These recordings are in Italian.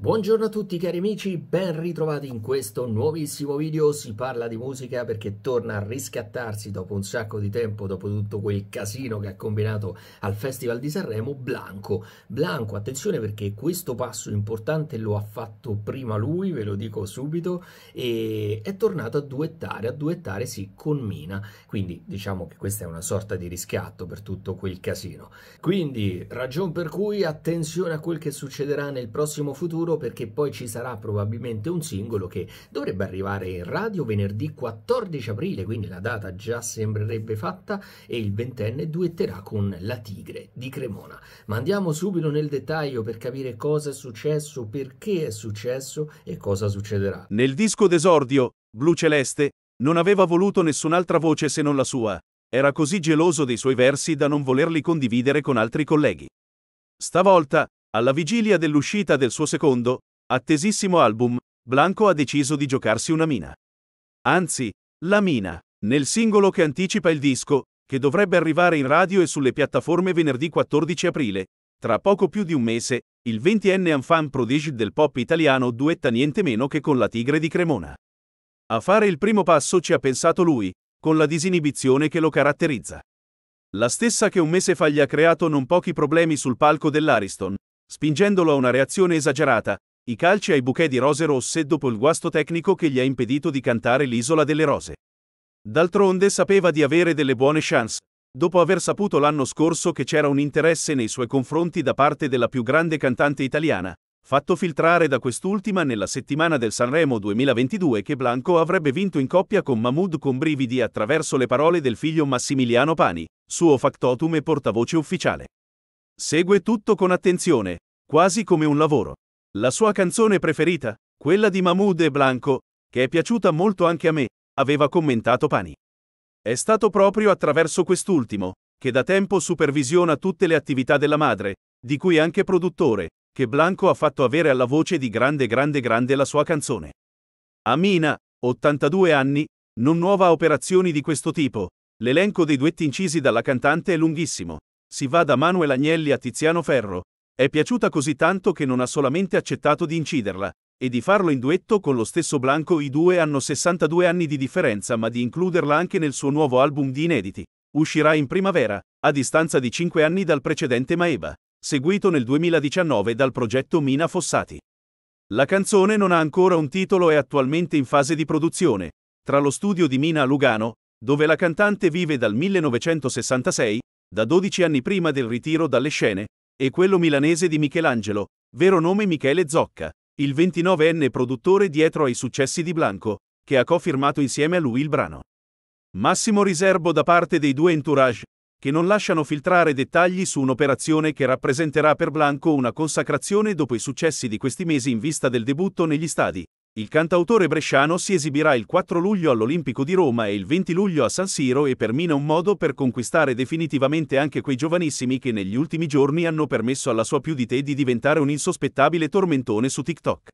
Buongiorno a tutti cari amici, ben ritrovati in questo nuovissimo video, si parla di musica perché torna a riscattarsi dopo un sacco di tempo, dopo tutto quel casino che ha combinato al Festival di Sanremo, Blanco. Blanco, attenzione perché questo passo importante lo ha fatto prima lui, ve lo dico subito, e è tornato a duettare, a duettare sì, con Mina, quindi diciamo che questa è una sorta di riscatto per tutto quel casino. Quindi, ragion per cui attenzione a quel che succederà nel prossimo futuro, sicuro perché poi ci sarà probabilmente un singolo che dovrebbe arrivare in radio venerdì 14 aprile, quindi la data già sembrerebbe fatta e il ventenne duetterà con La Tigre di Cremona. Ma andiamo subito nel dettaglio per capire cosa è successo, perché è successo e cosa succederà. Nel disco d'esordio, Blu Celeste, non aveva voluto nessun'altra voce se non la sua. Era così geloso dei suoi versi da non volerli condividere con altri colleghi. Stavolta, alla vigilia dell'uscita del suo secondo, attesissimo album, Blanco ha deciso di giocarsi una mina. Anzi, la mina, nel singolo che anticipa il disco, che dovrebbe arrivare in radio e sulle piattaforme venerdì 14 aprile, tra poco più di un mese, il 20enne enfant prodige del pop italiano duetta niente meno che con la Tigre di Cremona. A fare il primo passo ci ha pensato lui, con la disinibizione che lo caratterizza. La stessa che un mese fa gli ha creato non pochi problemi sul palco dell'Ariston, spingendolo a una reazione esagerata, i calci ai bouquet di rose rosse dopo il guasto tecnico che gli ha impedito di cantare l'Isola delle Rose. D'altronde sapeva di avere delle buone chance, dopo aver saputo l'anno scorso che c'era un interesse nei suoi confronti da parte della più grande cantante italiana, fatto filtrare da quest'ultima nella settimana del Sanremo 2022 che Blanco avrebbe vinto in coppia con Mahmoud con brividi attraverso le parole del figlio Massimiliano Pani, suo factotum e portavoce ufficiale. Segue tutto con attenzione, quasi come un lavoro. La sua canzone preferita, quella di Mahmoud e Blanco, che è piaciuta molto anche a me, aveva commentato Pani. È stato proprio attraverso quest'ultimo, che da tempo supervisiona tutte le attività della madre, di cui anche produttore, che Blanco ha fatto avere alla voce di grande grande grande la sua canzone. Amina, 82 anni, non nuova a operazioni di questo tipo, l'elenco dei duetti incisi dalla cantante è lunghissimo, si va da Manuel Agnelli a Tiziano Ferro. È piaciuta così tanto che non ha solamente accettato di inciderla, e di farlo in duetto con lo stesso Blanco. I due hanno 62 anni di differenza, ma di includerla anche nel suo nuovo album di inediti. Uscirà in primavera, a distanza di 5 anni dal precedente Maeba, seguito nel 2019 dal progetto Mina Fossati. La canzone non ha ancora un titolo e attualmente in fase di produzione, tra lo studio di Mina a Lugano, dove la cantante vive dal 1966, da 12 anni prima del ritiro dalle scene, e quello milanese di Michelangelo, vero nome Michele Zocca, il 29enne produttore dietro ai successi di Blanco, che ha cofirmato insieme a lui il brano. Massimo riservo da parte dei due entourage, che non lasciano filtrare dettagli su un'operazione che rappresenterà per Blanco una consacrazione dopo i successi di questi mesi in vista del debutto negli stadi, il cantautore bresciano si esibirà il 4 luglio all'Olimpico di Roma e il 20 luglio a San Siro e per Mina un modo per conquistare definitivamente anche quei giovanissimi che negli ultimi giorni hanno permesso alla sua più di te di diventare un insospettabile tormentone su TikTok.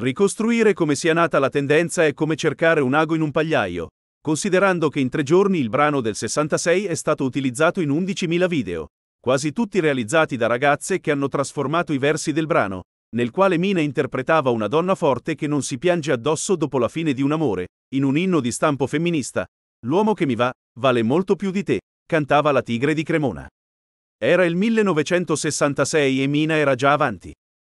Ricostruire come sia nata la tendenza è come cercare un ago in un pagliaio, considerando che in tre giorni il brano del 66 è stato utilizzato in 11.000 video, quasi tutti realizzati da ragazze che hanno trasformato i versi del brano nel quale Mina interpretava una donna forte che non si piange addosso dopo la fine di un amore, in un inno di stampo femminista, L'uomo che mi va, vale molto più di te, cantava la tigre di Cremona. Era il 1966 e Mina era già avanti.